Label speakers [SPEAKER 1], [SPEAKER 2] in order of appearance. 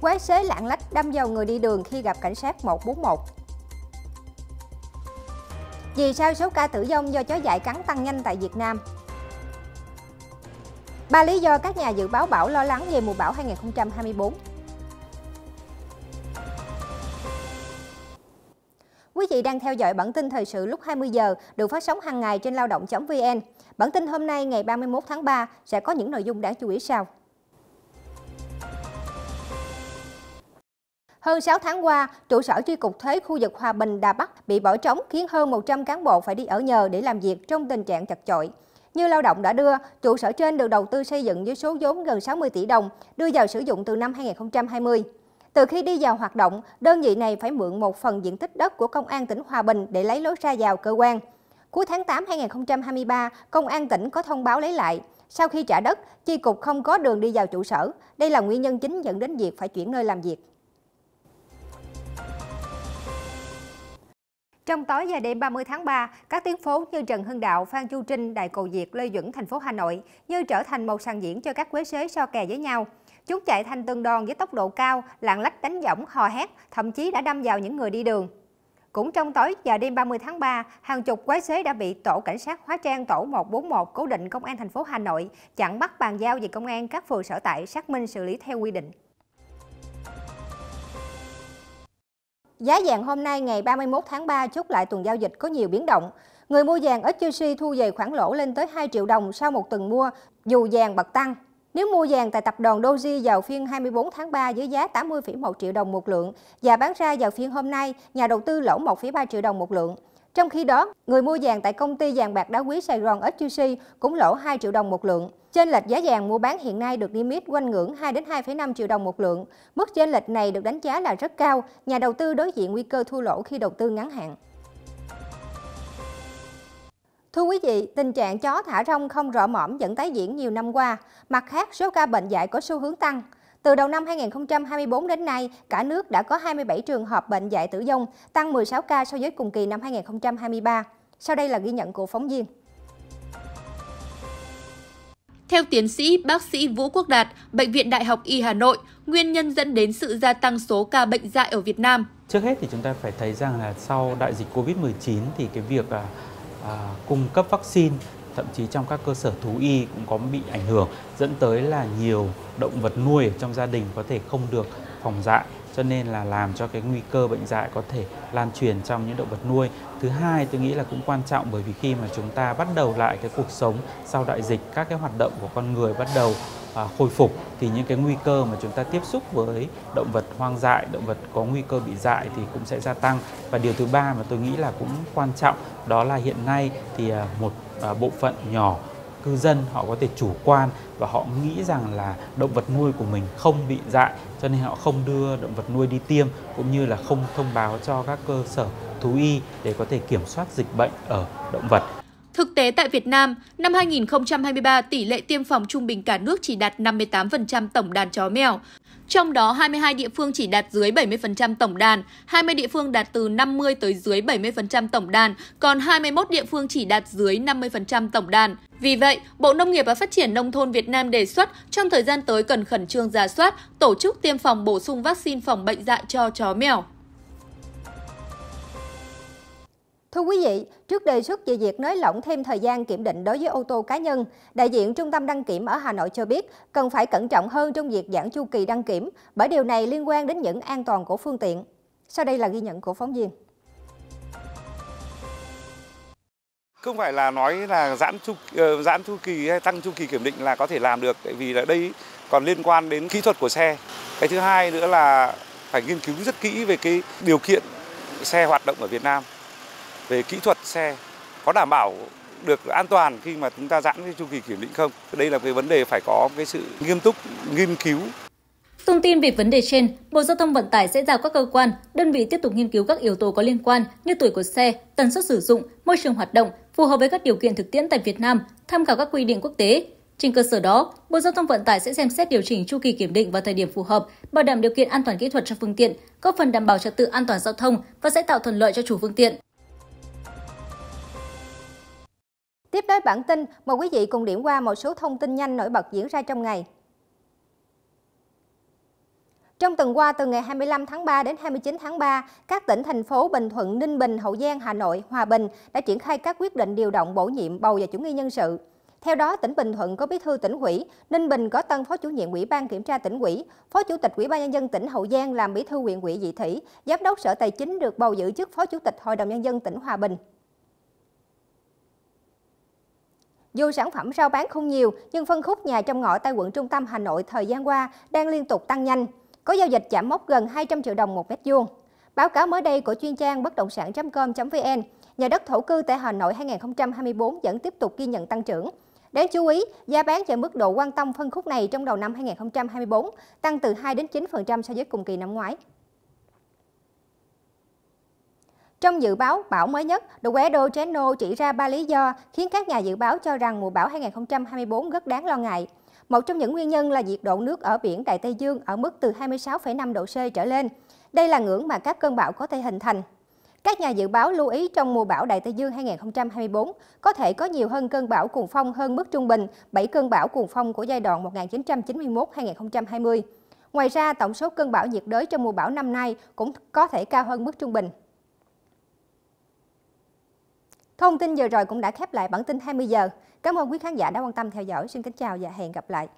[SPEAKER 1] Quái xế lạng lách đâm vào người đi đường khi gặp cảnh sát 141. Vì sao số ca tử vong do chó dại cắn tăng nhanh tại Việt Nam? Ba lý do các nhà dự báo bão lo lắng về mùa bão 2024. Quý vị đang theo dõi bản tin thời sự lúc 20 giờ được phát sóng hàng ngày trên lao động.vn. Bản tin hôm nay ngày 31 tháng 3 sẽ có những nội dung đáng chú ý sau. Hơn 6 tháng qua, trụ sở chi cục thuế khu vực Hòa Bình, Đà Bắc bị bỏ trống khiến hơn 100 cán bộ phải đi ở nhờ để làm việc trong tình trạng chật chội. Như lao động đã đưa, trụ sở trên được đầu tư xây dựng với số vốn gần 60 tỷ đồng, đưa vào sử dụng từ năm 2020. Từ khi đi vào hoạt động, đơn vị này phải mượn một phần diện tích đất của Công an tỉnh Hòa Bình để lấy lối ra vào cơ quan. Cuối tháng 8 2023, Công an tỉnh có thông báo lấy lại. Sau khi trả đất, chi cục không có đường đi vào trụ sở. Đây là nguyên nhân chính dẫn đến việc phải chuyển nơi làm việc. Trong tối và đêm 30 tháng 3, các tuyến phố như Trần Hưng Đạo, Phan Chu Trinh, Đại Cầu Diệt, Lê Duẩn, thành phố Hà Nội như trở thành một sàn diễn cho các quế xế so kè với nhau. Chúng chạy thành từng đòn với tốc độ cao, lạng lách đánh võng, hò hét, thậm chí đã đâm vào những người đi đường. Cũng trong tối và đêm 30 tháng 3, hàng chục quái xế đã bị tổ cảnh sát hóa trang tổ 141 cố định công an thành phố Hà Nội chặn bắt bàn giao về công an các phường sở tại xác minh xử lý theo quy định. Giá vàng hôm nay ngày 31 tháng 3 chốt lại tuần giao dịch có nhiều biến động. Người mua vàng ở Chelsea thu về khoản lỗ lên tới 2 triệu đồng sau một tuần mua, dù vàng bật tăng. Nếu mua vàng tại tập đoàn Doji vào phiên 24 tháng 3 với giá 80,1 triệu đồng một lượng và bán ra vào phiên hôm nay, nhà đầu tư lỗ 1,3 triệu đồng một lượng. Trong khi đó, người mua vàng tại công ty vàng bạc đá quý Sài Gòn SJC cũng lỗ 2 triệu đồng một lượng. trên lệch giá vàng mua bán hiện nay được niêm yết quanh ngưỡng 2 đến 2,5 triệu đồng một lượng. Mức trên lệch này được đánh giá là rất cao, nhà đầu tư đối diện nguy cơ thua lỗ khi đầu tư ngắn hạn. Thưa quý vị, tình trạng chó thả rong không rõ mõm vẫn tái diễn nhiều năm qua. Mặt khác, số ca bệnh dạy có xu hướng tăng. Từ đầu năm 2024 đến nay, cả nước đã có 27 trường hợp bệnh dạy tử vong, tăng 16 ca so với cùng kỳ năm 2023. Sau đây là ghi nhận của phóng viên.
[SPEAKER 2] Theo tiến sĩ bác sĩ Vũ Quốc Đạt, Bệnh viện Đại học Y Hà Nội, nguyên nhân dẫn đến sự gia tăng số ca bệnh dại ở Việt Nam.
[SPEAKER 3] Trước hết thì chúng ta phải thấy rằng là sau đại dịch Covid-19 thì cái việc à, à, cung cấp vaccine thậm chí trong các cơ sở thú y cũng có bị ảnh hưởng dẫn tới là nhiều động vật nuôi trong gia đình có thể không được phòng dại cho nên là làm cho cái nguy cơ bệnh dại có thể lan truyền trong những động vật nuôi. Thứ hai tôi nghĩ là cũng quan trọng bởi vì khi mà chúng ta bắt đầu lại cái cuộc sống sau đại dịch các cái hoạt động của con người bắt đầu À, hồi phục thì những cái nguy cơ mà chúng ta tiếp xúc với động vật hoang dại, động vật có nguy cơ bị dại thì cũng sẽ gia tăng. Và điều thứ ba mà tôi nghĩ là cũng quan trọng đó là hiện nay thì à, một à, bộ phận nhỏ cư dân họ có thể chủ quan và họ nghĩ rằng là động vật nuôi của mình không bị dại cho nên họ không đưa động vật nuôi đi tiêm cũng như là không thông báo cho các cơ sở thú y để có thể kiểm soát dịch bệnh ở động vật
[SPEAKER 2] Thực tế tại Việt Nam, năm 2023 tỷ lệ tiêm phòng trung bình cả nước chỉ đạt 58% tổng đàn chó mèo. Trong đó 22 địa phương chỉ đạt dưới 70% tổng đàn, 20 địa phương đạt từ 50 tới dưới 70% tổng đàn, còn 21 địa phương chỉ đạt dưới 50% tổng đàn. Vì vậy, Bộ Nông nghiệp và Phát triển Nông thôn Việt Nam đề xuất trong thời gian tới cần khẩn trương giả soát, tổ chức tiêm
[SPEAKER 1] phòng bổ sung vaccine phòng bệnh dạy cho chó mèo. Thưa quý vị, trước đề xuất về việc nới lỏng thêm thời gian kiểm định đối với ô tô cá nhân, đại diện Trung tâm đăng kiểm ở Hà Nội cho biết cần phải cẩn trọng hơn trong việc giãn chu kỳ đăng kiểm bởi điều này liên quan đến những an toàn của phương tiện. Sau đây là ghi nhận của phóng viên.
[SPEAKER 3] Không phải là nói là giãn chu ờ, giãn chu kỳ hay tăng chu kỳ kiểm định là có thể làm được tại vì là đây còn liên quan đến kỹ thuật của xe. Cái thứ hai nữa là phải nghiên cứu rất kỹ về cái điều kiện xe hoạt động ở Việt Nam về kỹ thuật xe có đảm bảo được an toàn khi mà chúng ta giãn cái chu kỳ kiểm định không. Đây là cái vấn đề phải có cái sự nghiêm túc, nghiên cứu.
[SPEAKER 2] Thông tin về vấn đề trên, Bộ Giao thông Vận tải sẽ giao các cơ quan, đơn vị tiếp tục nghiên cứu các yếu tố có liên quan như tuổi của xe, tần suất sử dụng, môi trường hoạt động phù hợp với các điều kiện thực tiễn tại Việt Nam, tham khảo các quy định quốc tế. Trên cơ sở đó, Bộ Giao thông Vận tải sẽ xem xét điều chỉnh chu kỳ kiểm định vào thời điểm phù hợp, bảo đảm điều kiện an toàn kỹ thuật cho phương tiện, góp phần đảm bảo trật tự an toàn giao thông và sẽ tạo thuận lợi cho chủ phương tiện.
[SPEAKER 1] Tiếp nối bản tin, mời quý vị cùng điểm qua một số thông tin nhanh nổi bật diễn ra trong ngày. Trong tuần qua, từ ngày 25 tháng 3 đến 29 tháng 3, các tỉnh, thành phố Bình Thuận, Ninh Bình, Hậu Giang, Hà Nội, Hòa Bình đã triển khai các quyết định điều động bổ nhiệm bầu và chủ nghi nhân sự. Theo đó, tỉnh Bình Thuận có bí thư tỉnh ủy, Ninh Bình có tân phó chủ nhiệm Ủy ban kiểm tra tỉnh ủy, phó chủ tịch Ủy ban nhân dân tỉnh Hậu Giang làm bí thư huyện ủy Dị Thủy, giám đốc Sở Tài chính được bầu giữ chức phó chủ tịch Hội đồng nhân dân tỉnh Hòa Bình. Dù sản phẩm rao bán không nhiều, nhưng phân khúc nhà trong ngõ tại quận trung tâm Hà Nội thời gian qua đang liên tục tăng nhanh, có giao dịch chạm mốc gần 200 triệu đồng một mét vuông. Báo cáo mới đây của chuyên trang bất động sản.com.vn, nhà đất thổ cư tại Hà Nội 2024 vẫn tiếp tục ghi nhận tăng trưởng. Đáng chú ý, giá bán ở mức độ quan tâm phân khúc này trong đầu năm 2024 tăng từ 2 đến 9% so với cùng kỳ năm ngoái. Trong dự báo bão mới nhất, The Weather Channel chỉ ra ba lý do khiến các nhà dự báo cho rằng mùa bão 2024 rất đáng lo ngại. Một trong những nguyên nhân là nhiệt độ nước ở biển Đại Tây Dương ở mức từ 26,5 độ C trở lên. Đây là ngưỡng mà các cơn bão có thể hình thành. Các nhà dự báo lưu ý trong mùa bão Đại Tây Dương 2024 có thể có nhiều hơn cơn bão cuồng phong hơn mức trung bình 7 cơn bão cuồng phong của giai đoạn 1991-2020. Ngoài ra, tổng số cơn bão nhiệt đới trong mùa bão năm nay cũng có thể cao hơn mức trung bình. Thông tin vừa rồi cũng đã khép lại bản tin 20 giờ. Cảm ơn quý khán giả đã quan tâm theo dõi. Xin kính chào và hẹn gặp lại.